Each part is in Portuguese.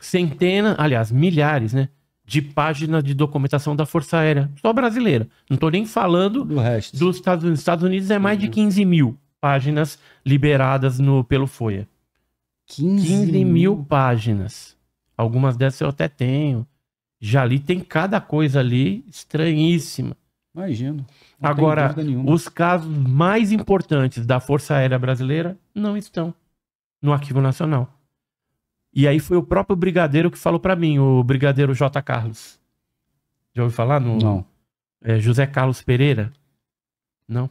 centenas, aliás, milhares, né? De páginas de documentação da Força Aérea, só brasileira. Não estou nem falando do resto. dos Estados Unidos. Estados Unidos é mais uhum. de 15 mil páginas liberadas no, pelo FOIA. 15, 15 mil páginas. Algumas dessas eu até tenho. Já li, tem cada coisa ali estranhíssima. Imagino. Agora, os casos mais importantes da Força Aérea Brasileira não estão no Arquivo Nacional. E aí foi o próprio brigadeiro que falou para mim, o brigadeiro J. Carlos. Já ouviu falar no Não. É, José Carlos Pereira? Não.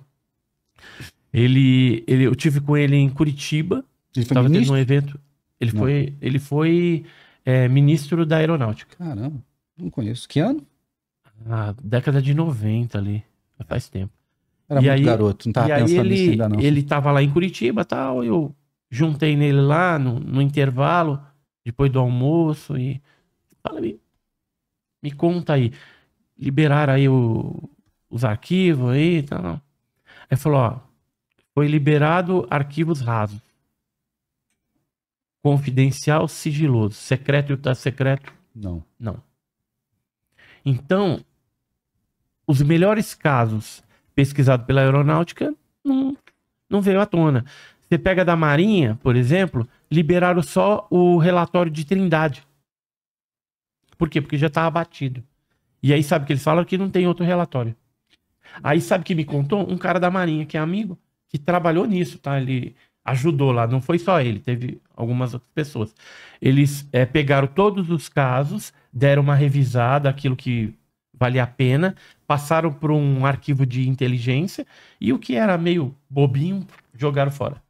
Ele, ele, eu tive com ele em Curitiba. Ele foi tava ministro? tendo um evento. Ele Não. foi, ele foi é, ministro da aeronáutica. Caramba, não conheço. Que ano? Ah, década de 90 ali. Faz tempo. Era e muito aí, garoto, não tava pensando ele, nisso ainda não. Ele tava lá em Curitiba e tal, eu juntei nele lá no, no intervalo depois do almoço e fala me, me conta aí, liberaram aí o, os arquivos aí, tal. Aí falou, ó, foi liberado arquivos rasos. Confidencial, sigiloso, secreto tá secreto? Não. Não. Então, os melhores casos pesquisados pela aeronáutica não, não veio à tona. Você pega da Marinha, por exemplo, liberaram só o relatório de Trindade. Por quê? Porque já estava batido. E aí sabe que eles falam que não tem outro relatório. Aí sabe que me contou um cara da Marinha que é amigo, que trabalhou nisso, tá? Ele ajudou lá, não foi só ele, teve algumas outras pessoas. Eles é, pegaram todos os casos, deram uma revisada, aquilo que valia a pena, passaram por um arquivo de inteligência e o que era meio bobinho jogaram fora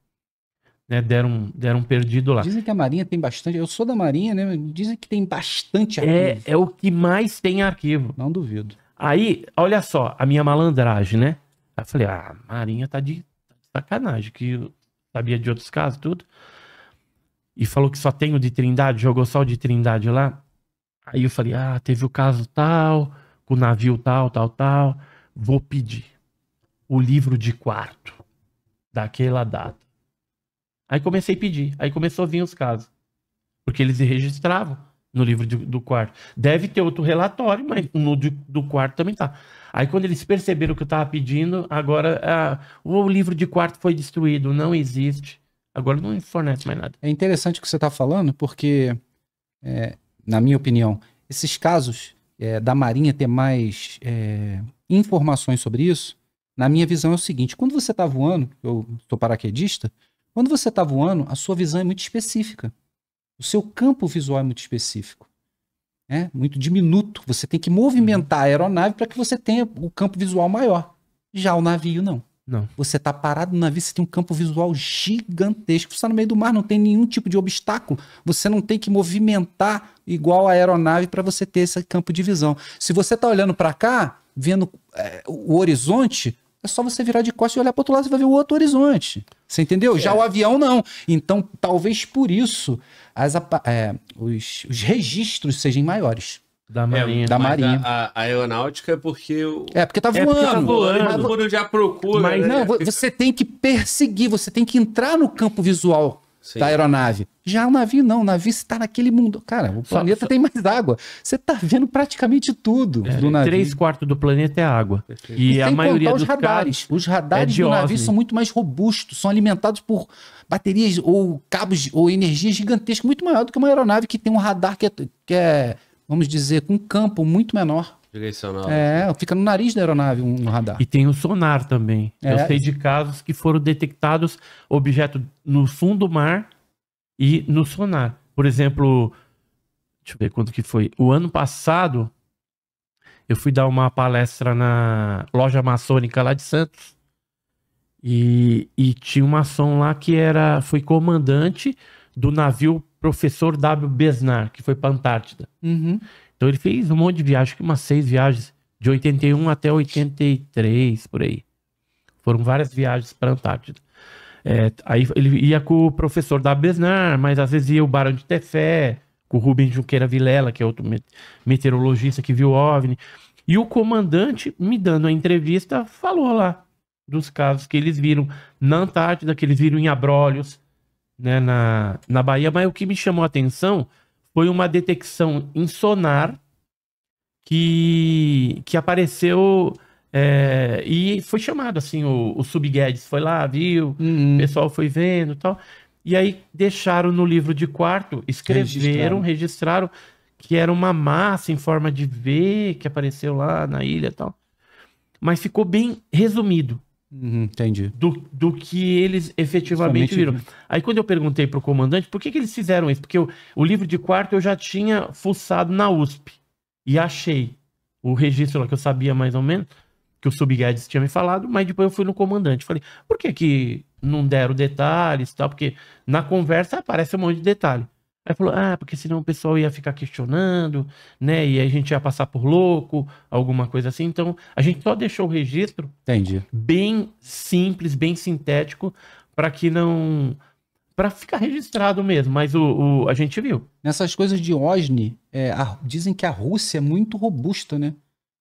né, deram, deram perdido lá. Dizem que a Marinha tem bastante. Eu sou da Marinha, né? Dizem que tem bastante é, arquivo. É, é o que mais tem arquivo. Não duvido. Aí, olha só, a minha malandragem, né? Aí eu falei, ah, a Marinha tá de sacanagem, que eu sabia de outros casos, tudo. E falou que só tem o de Trindade, jogou só o de Trindade lá. Aí eu falei, ah, teve o caso tal, com o navio tal, tal, tal. Vou pedir o livro de quarto daquela data Aí comecei a pedir. Aí começou a vir os casos. Porque eles registravam no livro de, do quarto. Deve ter outro relatório, mas no de, do quarto também tá. Aí quando eles perceberam que eu tava pedindo, agora ah, o livro de quarto foi destruído, não existe. Agora não fornece mais nada. É interessante o que você tá falando, porque, é, na minha opinião, esses casos é, da Marinha ter mais é, informações sobre isso, na minha visão é o seguinte: quando você tá voando, eu sou paraquedista, quando você está voando, a sua visão é muito específica. O seu campo visual é muito específico. É muito diminuto. Você tem que movimentar a aeronave para que você tenha o um campo visual maior. Já o navio, não. Não. Você está parado no navio, você tem um campo visual gigantesco. Você está no meio do mar, não tem nenhum tipo de obstáculo. Você não tem que movimentar igual a aeronave para você ter esse campo de visão. Se você está olhando para cá, vendo é, o horizonte, é só você virar de costas e olhar para outro lado, você vai ver o outro horizonte. Você entendeu? Já é. o avião não. Então, talvez por isso as, é, os, os, registros sejam maiores. Da é, Marinha. É, da Marinha. A, a, aeronáutica é porque. O... É, porque tá voando. É porque tá voando. Mas, já procura. Mas né? não, você tem que perseguir, você tem que entrar no campo visual Sim. da aeronave. Já o navio não, o navio está naquele mundo. Cara, o planeta só... tem mais água. Você está vendo praticamente tudo é, do navio. Três quartos do planeta é água. E, e a maioria dos radares. Os é radares é do navio óbvio. são muito mais robustos, são alimentados por baterias ou cabos ou energia gigantesca, muito maior do que uma aeronave que tem um radar que é, que é vamos dizer, com um campo muito menor. Direcional. É, assim. fica no nariz da aeronave um radar. E tem o sonar também. É. Eu sei de casos que foram detectados objetos no fundo do mar e no sonar. Por exemplo, deixa eu ver quanto que foi. O ano passado, eu fui dar uma palestra na loja maçônica lá de Santos. E, e tinha uma maçom lá que era foi comandante do navio professor W. Besnar, que foi para a Antártida. Uhum. Então ele fez um monte de viagens, acho que umas seis viagens, de 81 até 83, por aí. Foram várias viagens para a Antártida. É, aí ele ia com o professor da Besnar, mas às vezes ia o Barão de Tefé, com o Rubens Junqueira Vilela, que é outro meteorologista que viu OVNI. E o comandante, me dando a entrevista, falou lá dos casos que eles viram na Antártida, que eles viram em Abrolhos, né, na, na Bahia. Mas o que me chamou a atenção foi uma detecção em sonar que, que apareceu é, e foi chamado assim o, o Subguedes foi lá viu uhum. o pessoal foi vendo tal e aí deixaram no livro de quarto escreveram registraram, registraram que era uma massa em forma de V que apareceu lá na ilha tal mas ficou bem resumido Uhum, entendi. Do, do que eles efetivamente Somente... viram. Aí quando eu perguntei pro comandante por que, que eles fizeram isso, porque eu, o livro de quarto eu já tinha fuçado na USP e achei o registro lá que eu sabia mais ou menos, que o Subguedes tinha me falado, mas depois eu fui no comandante. Falei, por que que não deram detalhes e tal? Porque na conversa aparece um monte de detalhe. Aí falou, ah, porque senão o pessoal ia ficar questionando, né? E a gente ia passar por louco, alguma coisa assim. Então, a gente só deixou o registro Entendi. bem simples, bem sintético, para que não. para ficar registrado mesmo, mas o, o, a gente viu. Nessas coisas de OSNI, é, a, dizem que a Rússia é muito robusta, né?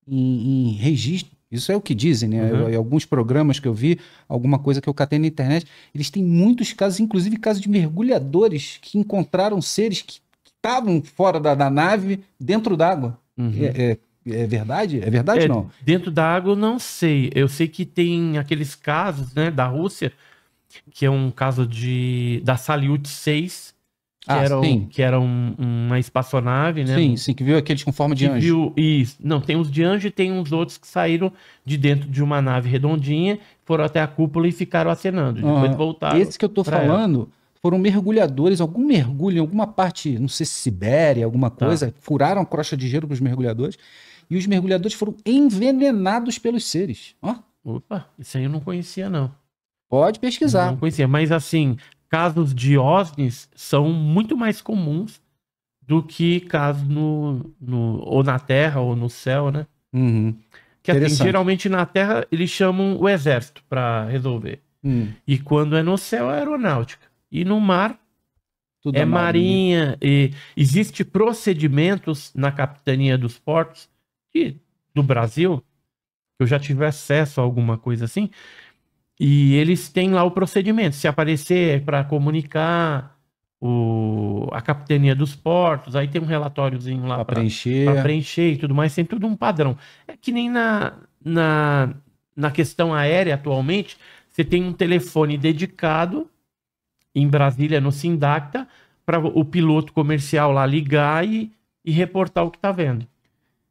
Em, em registro, isso é o que dizem, né? Uhum. Eu, alguns programas que eu vi, alguma coisa que eu catei na internet, eles têm muitos casos, inclusive casos de mergulhadores que encontraram seres que estavam fora da, da, nave, dentro d'água. Uhum. É, é, é, verdade? É verdade é, não? Dentro da água, não sei. Eu sei que tem aqueles casos, né, da Rússia, que é um caso de da Salyut 6, que, ah, era, um, que era um, uma espaçonave, né? Sim, sim, que viu aqueles com forma de que anjo. Viu, isso. Não, tem os de anjo e tem uns outros que saíram de dentro de uma nave redondinha, foram até a cúpula e ficaram acenando. Depois voltaram. Esses que eu tô falando ela. foram mergulhadores, algum mergulho em alguma parte, não sei se Sibéria, alguma tá. coisa, tá. furaram a crosta de gelo para os mergulhadores, e os mergulhadores foram envenenados pelos seres. Ó. Opa, isso aí eu não conhecia, não. Pode pesquisar. Não conhecia, mas assim, casos de OVNIs são muito mais comuns do que casos no, no ou na Terra ou no céu, né? Uhum. Que assim, geralmente na Terra eles chamam o exército para resolver. Hum. E quando é no céu é aeronáutica. E no mar Tudo é, é marinha. marinha. E existe procedimentos na capitania dos portos do Brasil, eu já tive acesso a alguma coisa assim, e eles têm lá o procedimento. Se aparecer para comunicar o, a capitania dos portos, aí tem um relatóriozinho lá para preencher. preencher e tudo mais, tem tudo um padrão. É que nem na, na, na questão aérea atualmente, você tem um telefone dedicado em Brasília, no Sindacta, para o piloto comercial lá ligar e, e reportar o que está vendo.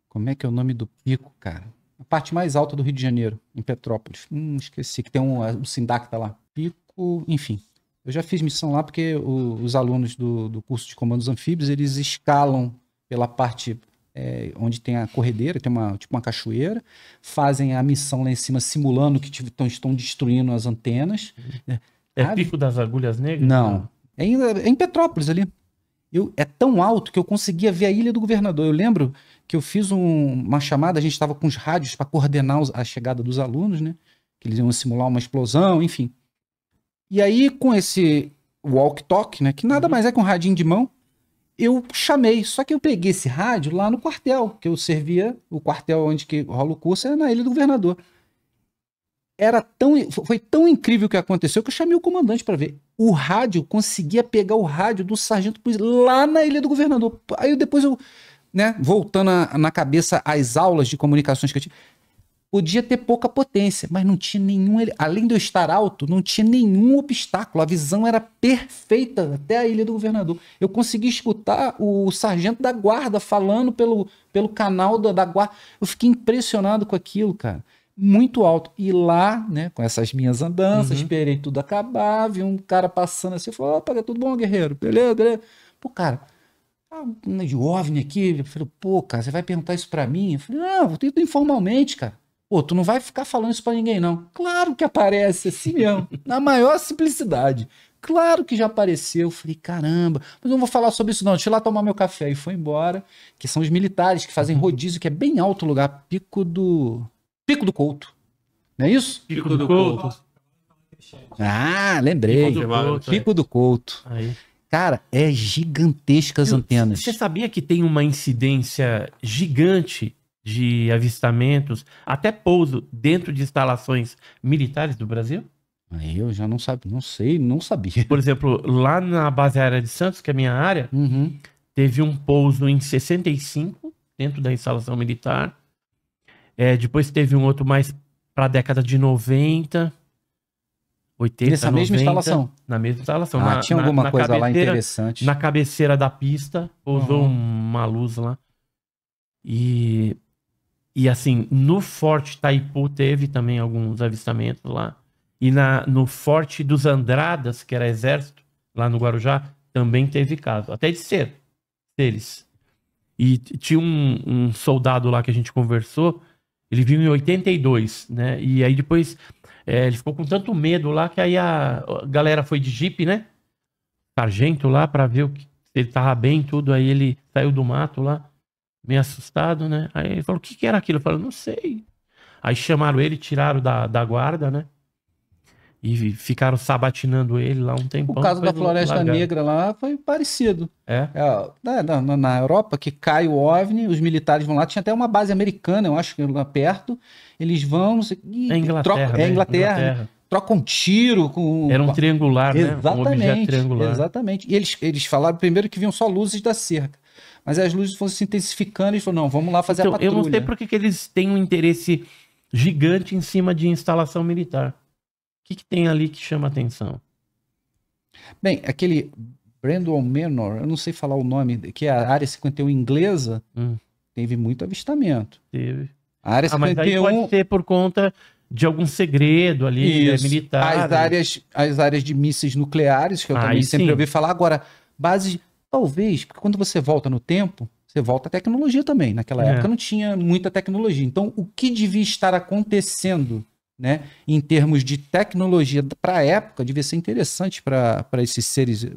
Como é que é o nome do pico, cara? a parte mais alta do Rio de Janeiro, em Petrópolis. Hum, esqueci que tem um, é, um sindacta tá lá. Pico, enfim. Eu já fiz missão lá porque o, os alunos do, do curso de comandos anfíbios, eles escalam pela parte é, onde tem a corredeira, tem uma, tipo uma cachoeira, fazem a missão lá em cima simulando que estão, estão destruindo as antenas. É, é Pico das Agulhas Negras? Não. É em, é em Petrópolis ali. Eu, é tão alto que eu conseguia ver a Ilha do Governador. Eu lembro que eu fiz um, uma chamada, a gente estava com os rádios para coordenar a chegada dos alunos, né? Que eles iam simular uma explosão, enfim. E aí, com esse walk-talk, né? Que nada uhum. mais é que um radinho de mão, eu chamei. Só que eu peguei esse rádio lá no quartel, que eu servia, o quartel onde que rola o curso é na Ilha do Governador. Era tão, foi tão incrível o que aconteceu que eu chamei o comandante para ver. O rádio conseguia pegar o rádio do sargento lá na Ilha do Governador. Aí depois eu né, voltando a, na cabeça às aulas de comunicações que eu tinha podia ter pouca potência, mas não tinha nenhum. Além de eu estar alto, não tinha nenhum obstáculo. A visão era perfeita até a ilha do governador. Eu consegui escutar o sargento da guarda falando pelo, pelo canal da, da guarda. Eu fiquei impressionado com aquilo, cara. Muito alto. E lá, né, com essas minhas andanças, uhum. esperei tudo acabar, vi um cara passando assim, falou: opa, tá tudo bom, guerreiro? Beleza, beleza. Pô, cara de ah, né, OVNI aqui. Ele falou, pô, cara, você vai perguntar isso pra mim? Eu falei, não, eu tento informalmente, cara. Pô, tu não vai ficar falando isso pra ninguém, não. Claro que aparece, assim mesmo. na maior simplicidade. Claro que já apareceu. Eu falei, caramba, mas não vou falar sobre isso, não. Deixa eu lá tomar meu café. E foi embora. Que são os militares que fazem uhum. rodízio, que é bem alto o lugar. Pico do. Pico do Couto. Não é isso? Pico, Pico do, do Couto. Couto. Ah, lembrei. Pico do Couto. É. Pico do Couto. Aí. Cara, é gigantesca as Eu, antenas. Você sabia que tem uma incidência gigante de avistamentos, até pouso, dentro de instalações militares do Brasil? Eu já não sabe, não sei, não sabia. Por exemplo, lá na base aérea de Santos, que é a minha área, uhum. teve um pouso em 65 dentro da instalação militar. É, depois teve um outro mais para a década de 90. 80, Nessa 90, mesma instalação? Na mesma instalação. Ah, na, tinha alguma na, na coisa lá interessante. Na cabeceira da pista, pousou uhum. uma luz lá. E, e assim, no Forte Taipu teve também alguns avistamentos lá. E na, no Forte dos Andradas, que era exército, lá no Guarujá, também teve caso. Até de ser deles. E tinha um, um soldado lá que a gente conversou, ele viu em 82, né? E aí depois é, ele ficou com tanto medo lá que aí a galera foi de jipe, né? Sargento lá para ver o que ele tava bem, tudo. Aí ele saiu do mato lá, meio assustado, né? Aí ele falou: o que, que era aquilo? Eu falei: não sei. Aí chamaram ele, tiraram da, da guarda, né? E ficaram sabatinando ele lá um tempão. O caso da Floresta Negra lá foi parecido. É? é né, na, na, na, Europa, que cai o OVNI, os militares vão lá. Tinha até uma base americana, eu acho que lá perto. Eles vão... E, é Inglaterra, troca, é né? É Inglaterra. Inglaterra troca um tiro com. Era um triangular, né? exatamente, né? triangular. Exatamente. E eles, eles falaram primeiro que vinham só luzes da cerca. Mas as luzes foram se intensificando e falou: não, vamos lá fazer então, a patrulha. Eu não sei por que eles têm um interesse gigante em cima de instalação militar que, que tem ali que chama atenção? Bem, aquele Brandon Menor, eu não sei falar o nome, que é a área 51 inglesa, hum. teve muito avistamento. Teve. A área ah, 51... mas aí pode ser por conta de algum segredo ali, é militar. As né? áreas, as áreas de mísseis nucleares, que eu ah, também sempre sim. ouvi falar. Agora, bases, talvez, porque quando você volta no tempo, você volta à tecnologia também. Naquela é. época não tinha muita tecnologia. Então, o que devia estar acontecendo né, em termos de tecnologia para a época, devia ser interessante para esses seres eh,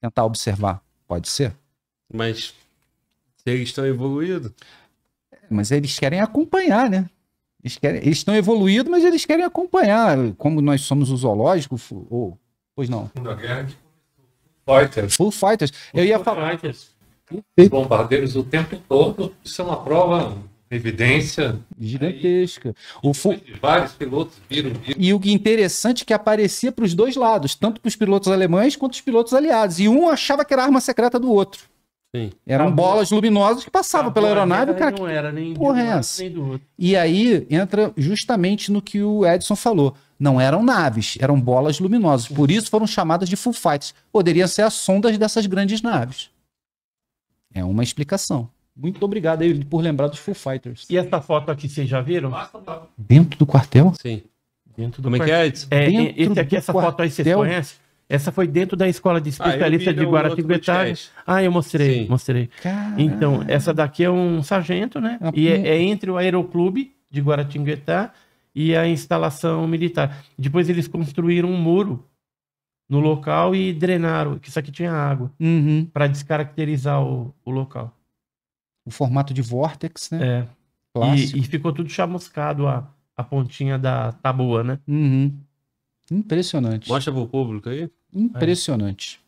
tentar observar. Pode ser? Mas eles estão evoluídos. Mas eles querem acompanhar, né? Eles, querem, eles estão evoluídos, mas eles querem acompanhar. Como nós somos o zoológico, ou. Pois não. Fighters. Full Fighters. Full Eu ia falar. Fighters. Bombardeiros o tempo todo. Isso é uma prova evidência gigantesca. O fu... Vários pilotos viram, viram. E o que interessante é que aparecia para os dois lados, tanto para os pilotos alemães quanto os pilotos aliados. E um achava que era arma secreta do outro. Sim. Eram bolas luminosas que passavam pela aeronave. cara, não era nem, porra é nem do outro. E aí entra justamente no que o Edson falou. Não eram naves, eram bolas luminosas. Por isso foram chamadas de full fights. Poderiam ser as sondas dessas grandes naves. É uma explicação. Muito obrigado aí por lembrar dos Full Fighters. E essa foto aqui, vocês já viram? Dentro do quartel? Sim. Dentro do Como é quartel. é que é, É, esse aqui, essa quartel. foto aí, vocês conhecem? Essa foi dentro da escola de ah, especialista ah, de Guaratinguetá. Ah, eu mostrei, Sim. mostrei. Então, essa daqui é um sargento, né? A ah, e é, é, entre o aeroclube de Guaratinguetá e a instalação militar. Depois eles construíram um muro no local e drenaram, que isso aqui tinha água, uhum. para descaracterizar o, o local o formato de vortex, né? É. E, e, ficou tudo chamuscado a, a pontinha da taboa, né? Uhum. Impressionante. Mostra pro público aí. Impressionante.